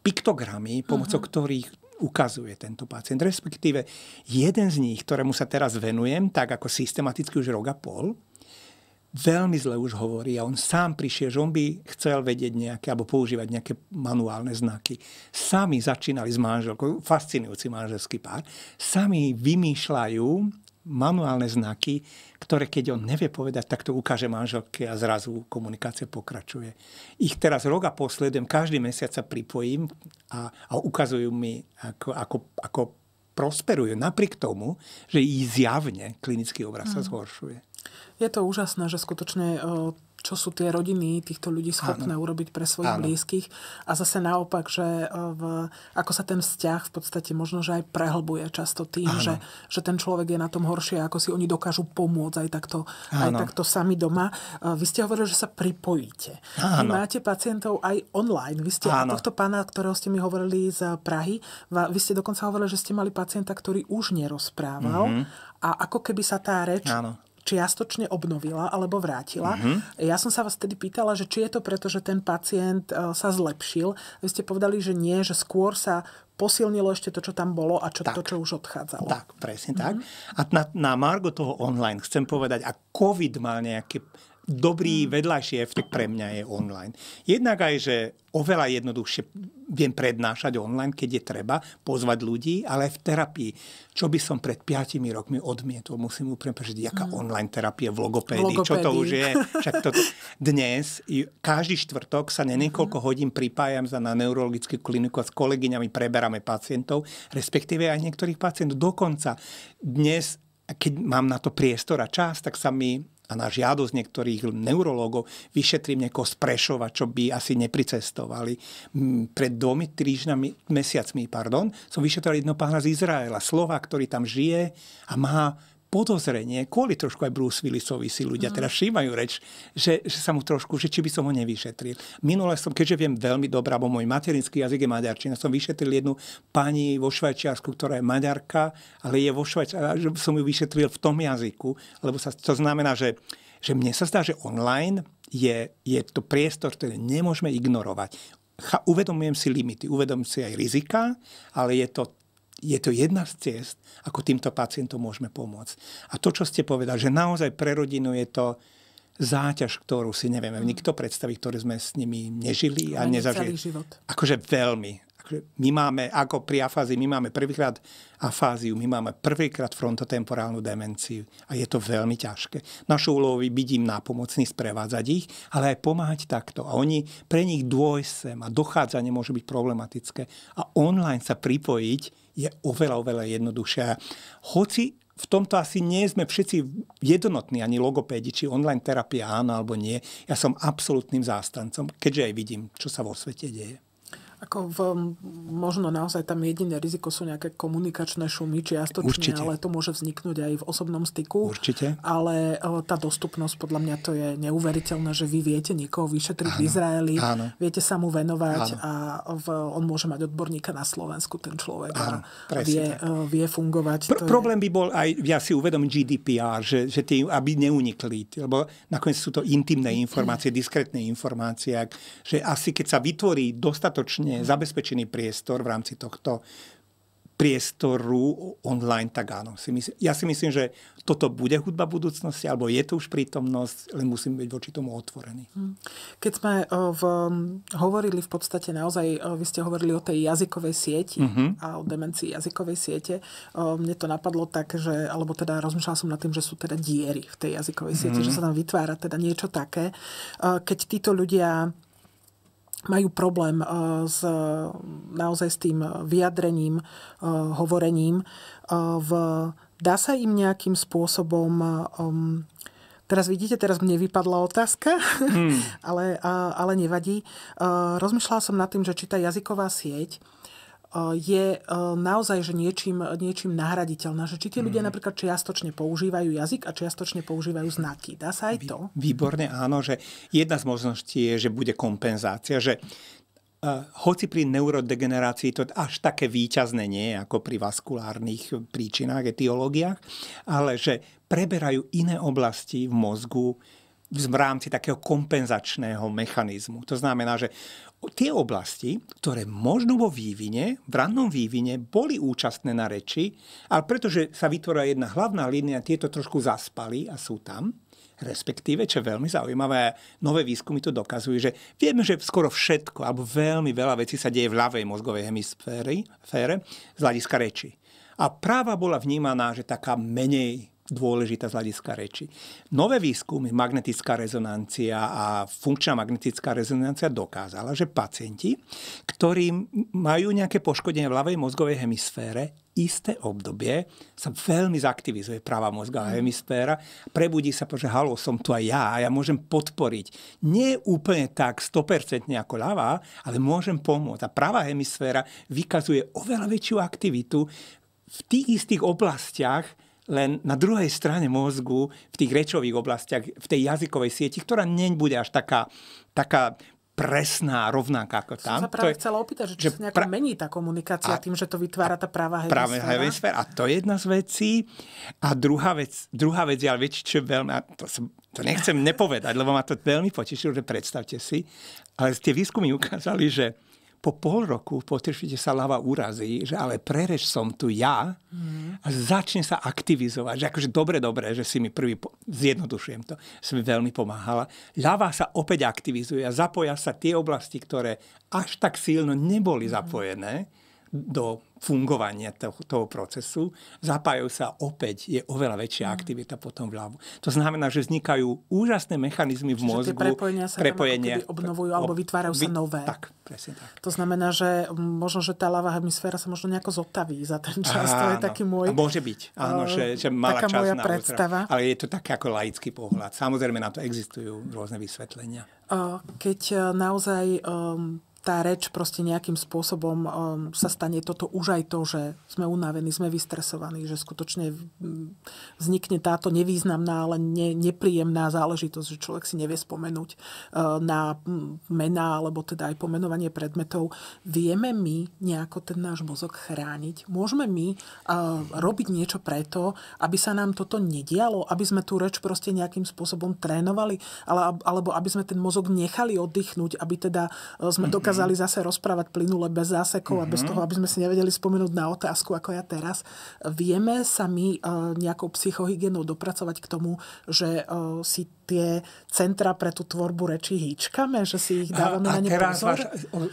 piktogramy, pomocou uh-huh. ktorých ukazuje tento pacient. Respektíve jeden z nich, ktorému sa teraz venujem, tak ako systematicky už rok a pol, veľmi zle už hovorí a on sám prišiel, že on by chcel vedieť nejaké alebo používať nejaké manuálne znaky. Sami začínali s manželkou, fascinujúci manželský pár, sami vymýšľajú manuálne znaky, ktoré keď on nevie povedať, tak to ukáže manželke a zrazu komunikácia pokračuje. Ich teraz rok a posledujem, každý mesiac sa pripojím a, a ukazujú mi, ako, ako, ako prosperujú napriek tomu, že ich zjavne klinický obraz mm. sa zhoršuje. Je to úžasné, že skutočne e, čo sú tie rodiny týchto ľudí schopné Áno. urobiť pre svojich Áno. blízkych a zase naopak, že e, v, ako sa ten vzťah v podstate možno, že aj prehlbuje často tým, že, že ten človek je na tom horšie, ako si oni dokážu pomôcť aj takto, aj takto sami doma. E, vy ste hovorili, že sa pripojíte. Áno. Vy máte pacientov aj online. Vy ste Áno. tohto pána, ktorého ste mi hovorili z Prahy, vy ste dokonca hovorili, že ste mali pacienta, ktorý už nerozprával mm-hmm. a ako keby sa tá reč Áno čiastočne obnovila alebo vrátila. Mm-hmm. Ja som sa vás tedy pýtala, že či je to preto, že ten pacient e, sa zlepšil. Vy ste povedali, že nie, že skôr sa posilnilo ešte to, čo tam bolo a čo, tak, to, čo už odchádzalo. Tak, presne mm-hmm. tak. Mhm. A na, na Margo toho online chcem povedať, a COVID mal nejaké dobrý mm. vedľajší efekt pre mňa je online. Jednak aj, že oveľa jednoduchšie viem prednášať online, keď je treba, pozvať ľudí, ale aj v terapii. Čo by som pred 5 rokmi odmietol, musím úplne prežiť, jaká mm. online terapia v logopédii, čo to už je. Však toto. [laughs] dnes, každý štvrtok sa na niekoľko mhm. hodín pripájam za na neurologickú kliniku a s kolegyňami preberáme pacientov, respektíve aj niektorých pacientov. Dokonca dnes keď mám na to priestor a čas, tak sa mi a na žiadosť niektorých neurologov vyšetrím niekoho z Prešova, čo by asi nepricestovali. Mm, pred dvomi týždňami, mesiacmi, pardon, som vyšetril jedno pána z Izraela, Slova, ktorý tam žije a má podozrenie, kvôli trošku aj Bruce Willisovi si ľudia mm. teraz všímajú reč, že, že sa mu trošku, že či by som ho nevyšetril. Minule som, keďže viem veľmi dobrá, bo môj materinský jazyk je maďarčina, som vyšetril jednu pani vo Švajčiarsku, ktorá je maďarka, ale je vo Švajčiarsku, som ju vyšetril v tom jazyku, lebo sa, to znamená, že, že mne sa zdá, že online je, je to priestor, ktorý nemôžeme ignorovať. Uvedomujem si limity, uvedomujem si aj rizika, ale je to je to jedna z ciest, ako týmto pacientom môžeme pomôcť. A to, čo ste povedali, že naozaj pre rodinu je to záťaž, ktorú si nevieme mm. nikto predstaviť, ktorý sme s nimi nežili a nezažili. Akože veľmi my máme, ako pri afázii, my máme prvýkrát afáziu, my máme prvýkrát frontotemporálnu demenciu a je to veľmi ťažké. Našou úlohou byť im nápomocný, sprevádzať ich, ale aj pomáhať takto. A oni, pre nich dôjsť sem a dochádzanie môže byť problematické. A online sa pripojiť je oveľa, oveľa jednoduchšie. Hoci v tomto asi nie sme všetci jednotní, ani logopédi, či online terapia áno alebo nie. Ja som absolútnym zástancom, keďže aj vidím, čo sa vo svete deje. Ako v, možno naozaj tam jediné riziko sú nejaké komunikačné šumy čiastočne, Určite. ale to môže vzniknúť aj v osobnom styku. Určite. Ale eh, tá dostupnosť, podľa mňa to je neuveriteľné, že vy viete niekoho vyšetriť áno, v Izraeli, áno. viete sa mu venovať áno. a v, on môže mať odborníka na Slovensku, ten človek áno, a vie, eh, vie fungovať. Pr- problém je... by bol aj, ja si uvedom GDPR, že, že tie, aby neunikli, lebo nakoniec sú to intimné mhm. informácie, diskrétne informácie, že asi keď sa vytvorí dostatočne dostane zabezpečený priestor v rámci tohto priestoru online, tak áno. Si myslím, ja si myslím, že toto bude hudba budúcnosti, alebo je to už prítomnosť, len musím byť voči tomu otvorení. Hm. Keď sme eh, v, hm, hovorili v podstate naozaj, eh, vy ste hovorili o tej jazykovej sieti uh-huh. a o demencii jazykovej siete, eh, mne to napadlo tak, že, alebo teda rozmýšľala som nad tým, že sú teda diery v tej jazykovej sieti, uh-huh. že sa tam vytvára teda niečo také. Keď títo ľudia majú problém e, s, e, naozaj s tým vyjadrením, e, hovorením. V, dá sa im nejakým spôsobom... Um, teraz vidíte, teraz mne vypadla otázka, hmm. [laughs] ale, ale nevadí. Rozmýšľala som nad tým, že či tá jazyková sieť Eh, je eh, naozaj že niečím, niečím nahraditeľná. Že či tie ľudia mm. napríklad čiastočne používajú jazyk a čiastočne používajú znaky. Dá sa aj to? Výborne áno, že jedna z možností je, že bude kompenzácia, že Uh, hoci pri neurodegenerácii to až také výťazné nie je ako pri vaskulárnych príčinách, etiológiách, ale že preberajú iné oblasti v mozgu, v rámci takého kompenzačného mechanizmu. To znamená, že tie oblasti, ktoré možno vo vývine, v rannom vývine, boli účastné na reči, ale pretože sa vytvorila jedna hlavná línia, tieto trošku zaspali a sú tam, respektíve, čo je veľmi zaujímavé, nové výskumy to dokazujú, že vieme, že skoro všetko, alebo veľmi veľa vecí sa deje v ľavej mozgovej hemisfére z hľadiska reči. A práva bola vnímaná, že taká menej dôležitá z hľadiska reči. Nové výskumy, magnetická rezonancia a funkčná magnetická rezonancia dokázala, že pacienti, ktorí majú nejaké poškodenie v ľavej mozgovej hemisfére, isté obdobie sa veľmi zaktivizuje práva mozgová mhm. hemisféra, prebudí sa, že halo, som tu aj ja a ja môžem podporiť. Nie úplne tak 100% ako ľavá, ale môžem pomôcť. A práva hemisféra vykazuje oveľa väčšiu aktivitu v tých istých oblastiach, len na druhej strane mozgu, v tých rečových oblastiach, v tej jazykovej sieti, ktorá nebude až taká, taká presná, rovnaká ako tam. Som sa práve chcela opýtať, že, že či sa nejako pra... mení tá komunikácia a, tým, že to vytvára tá práva hemisféra. Práve A to je jedna z vecí. A druhá vec, druhá vec, ale viete, čo veľmi, a to, som, to nechcem nepovedať, lebo ma to veľmi potešilo, že predstavte si, ale tie výskumy ukázali, že po pol roku potešíte sa lava urazí, že ale prereč som tu ja a začne sa aktivizovať. Že akože dobre, dobre, že si mi prvý, po... zjednodušujem to, si mi veľmi pomáhala. Lava sa opäť aktivizuje a zapoja sa tie oblasti, ktoré až tak silno neboli zapojené. Mm do fungovania toho, toho procesu. Zapájajú sa opäť, je oveľa väčšia mm. aktivita potom vľavo. To znamená, že vznikajú úžasné mechanizmy v Čiže mozgu. Tie prepojenia sa prepojenia tam obnovujú alebo vytvárajú sa nové. Tak, presne tak. To znamená, že možno, že tá ľavá hemisféra sa možno nejako zotaví za ten čas. Áno, to je taký môj... Môže byť, áno, že, eh, že mala taká čas moja na predstava. Útra, ale je to taký ako laický pohľad. Samozrejme na to existujú rôzne vysvetlenia. Eh, keď eh, naozaj ehm, tá reč proste nejakým spôsobom um, sa stane toto už aj to, že sme unavení, sme vystresovaní, že skutočne vznikne táto nevýznamná, ale ne, nepríjemná záležitosť, že človek si nevie spomenúť uh, na mená alebo teda aj pomenovanie predmetov. Vieme my nejako ten náš mozog chrániť? Môžeme my uh, robiť niečo preto, aby sa nám toto nedialo, aby sme tú reč proste nejakým spôsobom trénovali, ale, alebo aby sme ten mozog nechali oddychnúť, aby teda uh, sme dokázali dokázali mhm. zase rozprávať plynule bez zásekov mm-hmm. a bez mhm. toho, aby sme si nevedeli spomenúť na otázku, ako ja teraz. Vieme sa my eh, nejakou psychohygienou dopracovať k tomu, že eh, si tie centra pre tú tvorbu reči hýčkame, že si ich dávame a, a na ne teraz váš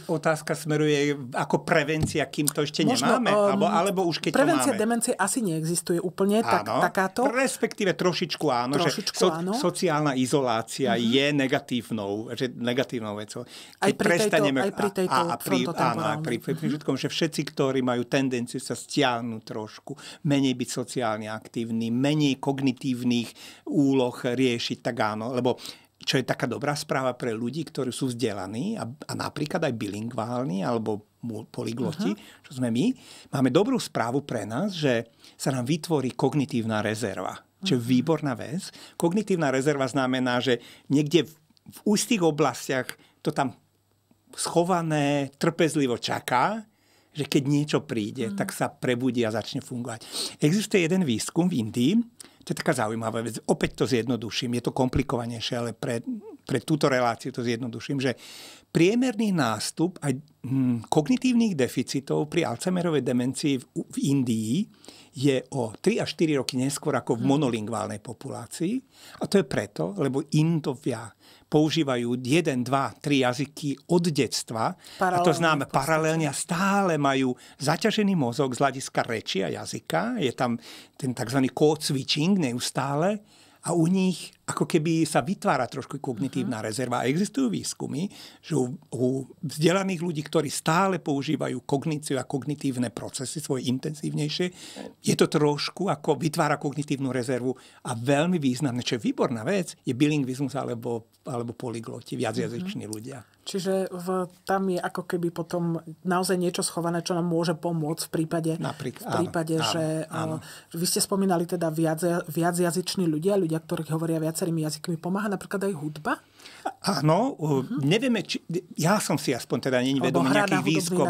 otázka smeruje ako prevencia, kým to ešte Možno, nemáme? Um, alebo, alebo už keď Prevencia to máme. demencie asi neexistuje úplne áno, tak, takáto. Respektíve trošičku áno, trošičku že so, áno. sociálna izolácia mm-hmm. je negatívnou, že negatívnou vecou. Keď aj pri prestaneme, tejto, aj pri tejto a, a pri, áno, aj pri, pri, mhm. pri všetkom, že všetci, ktorí majú tendenciu sa stiahnuť trošku, menej byť sociálne aktívni, menej kognitívnych úloh riešiť, tak ráno, lebo čo je taká dobrá správa pre ľudí, ktorí sú vzdelaní a, a napríklad aj bilingválni alebo poligloti, uh-huh. čo sme my, máme dobrú správu pre nás, že sa nám vytvorí kognitívna rezerva. Čo je výborná vec. Kognitívna rezerva znamená, že niekde v, v ústých oblastiach to tam schované trpezlivo čaká, že keď niečo príde, mm. tak sa prebudí a začne fungovať. Existuje jeden výskum v Indii, to je taká zaujímavá vec. Opäť to zjednoduším. Je to komplikovanejšie, ale pre, pre túto reláciu to zjednoduším, že priemerný nástup aj hm, kognitívnych deficitov pri Alzheimerovej demencii v, v Indii je o 3 až 4 roky neskôr ako v mhm. monolingválnej populácii. A to je preto, lebo Indovia používajú jeden, dva, tri jazyky od detstva. Paralelne, a to známe paralelne a stále majú zaťažený mozog z hľadiska reči a jazyka. Je tam ten tzv. code switching neustále a u nich ako keby sa vytvára trošku kognitívna uh-huh. Mhm. rezerva. A existujú výskumy, že u, u vzdelaných ľudí, ktorí stále používajú kogníciu a kognitívne procesy svoje intenzívnejšie, je to trošku ako vytvára kognitívnu rezervu a veľmi významné, čo je výborná vec, je bilingvizmus alebo, alebo polygloti, viacjazyční uh-huh. ľudia. Čiže v, tam je ako keby potom naozaj niečo schované, čo nám môže pomôcť v prípade, Napríklad, v prípade áno, že áno. Eh, vy ste spomínali teda viac, jazyční ľudia, ľudia, ktorí hovoria viac viacerými jazykmi pomáha, napríklad aj hudba? Áno, uh-huh. nevieme, či, ja som si aspoň teda není vedomý nejakých výskum.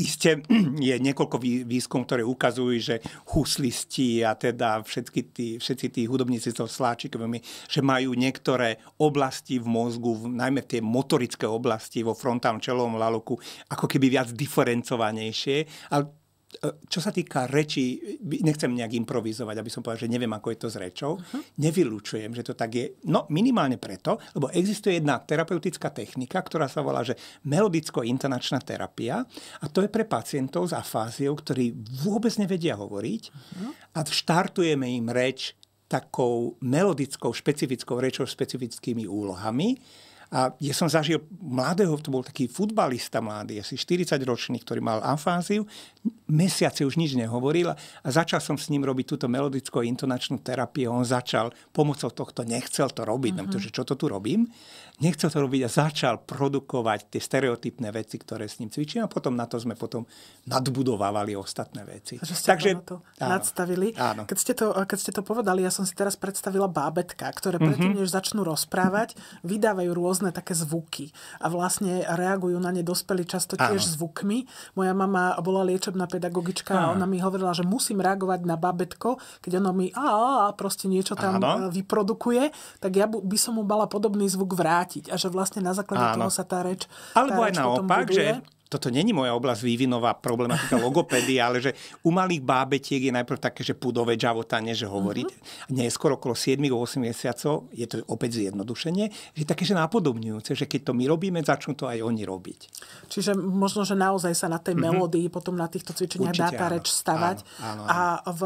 Iste [clears throat] je niekoľko výskum, ktoré ukazujú, že huslisti a teda všetky tí, všetci tí hudobníci so sláčikovými, že majú niektoré oblasti v mozgu, najmä tie motorické oblasti vo frontálnom čelovom laloku, ako keby viac diferencovanejšie. Ale E, čo sa týka reči, nechcem nejak improvizovať, aby som povedal, že neviem, ako je to s rečou. Uh-huh. Nevylučujem, že to tak je. No, minimálne preto, lebo existuje jedna terapeutická technika, ktorá sa volá, že melodicko-intonačná terapia. A to je pre pacientov s afáziou, ktorí vôbec nevedia hovoriť. Uh-huh. A štartujeme im reč takou melodickou, špecifickou rečou, špecifickými úlohami a ja som zažil mladého, to bol taký futbalista mladý, asi 40-ročný, ktorý mal afáziu, mesiace už nič nehovoril a začal som s ním robiť túto melodickú intonačnú terapiu. On začal pomocou tohto, nechcel to robiť, uh-huh. pretože mhm. čo to tu robím nechcel to robiť a začal produkovať tie stereotypné veci, ktoré s ním cvičím a potom na to sme potom nadbudovávali ostatné veci. Že ste Takže, to áno, nadstavili. Áno. Keď, ste to, keď ste to povedali, ja som si teraz predstavila bábetka, ktoré predtým, mm-hmm. než začnú rozprávať, vydávajú rôzne také zvuky a vlastne reagujú na ne dospelí často tiež áno. zvukmi. Moja mama bola liečebná pedagogička áno. a ona mi hovorila, že musím reagovať na bábetko, keď ono mi a proste niečo tam áno. vyprodukuje, tak ja by som mu mala podobný zvuk vrátiť vrátiť. A že vlastne na základe Áno. toho sa tá reč... Alebo tá reč aj naopak, že toto není moja oblasť vývinová problematika [laughs] logopédia, ale že u malých bábetiek je najprv také, že pudové žavotanie, že hovorí Uh-huh. Mhm. Neskôr okolo 7-8 mesiacov, je to opäť zjednodušenie, že také, že napodobňujúce, že keď to my robíme, začnú to aj oni robiť. Čiže možno, že naozaj sa na tej uh-huh. melódii, potom na týchto cvičeniach dá tá áno. reč stavať. Áno, áno, áno. A v,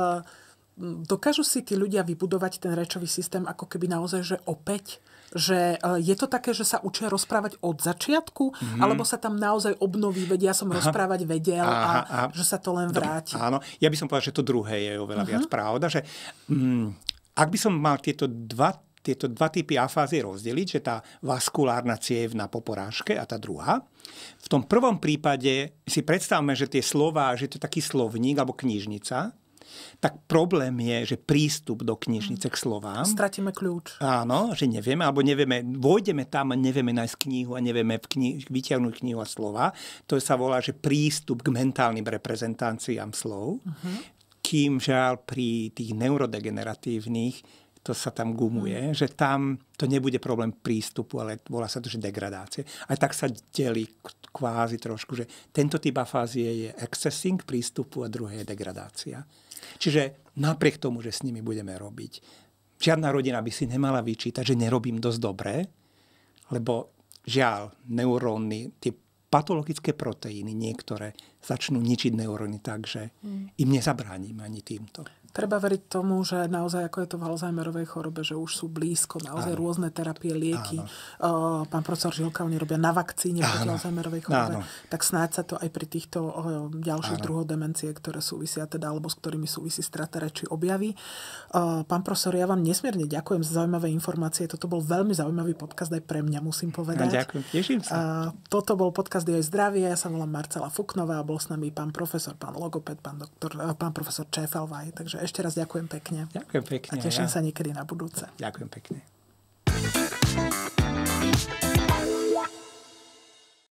dokážu si tí ľudia vybudovať ten rečový systém ako keby naozaj, že opäť že e, je to také, že sa učia rozprávať od začiatku, mm-hmm. alebo sa tam naozaj obnoví, vedia som som rozprávať vedel aha, aha. a že sa to len vráti. Dobre, áno, ja by som povedal, že to druhé je oveľa uh-huh. viac mhm. pravda, že mm, ak by som mal tieto dva tieto dva typy afázy rozdeliť, že tá vaskulárna cievna na poporážke a tá druhá. V tom prvom prípade si predstavme, že tie slova, že to je taký slovník alebo knižnica, tak problém je, že prístup do knižnice k slovám... Stratíme kľúč. Áno, že nevieme, alebo nevieme, vojdeme tam a nevieme nájsť knihu a nevieme v kni- vyťahnuť knihu a slova. To sa volá, že prístup k mentálnym reprezentáciám slov. Uh-huh. Kým žiaľ pri tých neurodegeneratívnych to sa tam gumuje, mhm. že tam to nebude problém prístupu, ale volá sa to, že degradácie. Aj tak sa delí kvázi trošku, že tento typ afázie je accessing prístupu a druhé je degradácia. Čiže napriek tomu, že s nimi budeme robiť, žiadna rodina by si nemala vyčítať, že nerobím dosť dobre, lebo žiaľ, neuróny, tie patologické proteíny niektoré začnú ničiť neuróny tak, že mm. im nezabránime ani týmto. Treba veriť tomu, že naozaj, ako je to v Alzheimerovej chorobe, že už sú blízko naozaj áno. rôzne terapie, lieky. Áno. Pán profesor Žilka, oni robia na vakcíne proti Alzheimerovej chorobe. Áno. Tak snáď sa to aj pri týchto ďalších druhoch demencie, ktoré súvisia teda, alebo s ktorými súvisí strata reči, objaví. Pán profesor, ja vám nesmierne ďakujem za zaujímavé informácie. Toto bol veľmi zaujímavý podcast aj pre mňa, musím povedať. No, ďakujem, teším sa. Toto bol podcast Jej zdravie. Ja sa volám Marcela Fuknová a bol s nami pán profesor, pán logoped, pán, doktor, pán profesor Čefalvaj. Takže ešte raz ďakujem pekne. Ďakujem pekne. A teším ja. sa niekedy na budúce. Ďakujem pekne.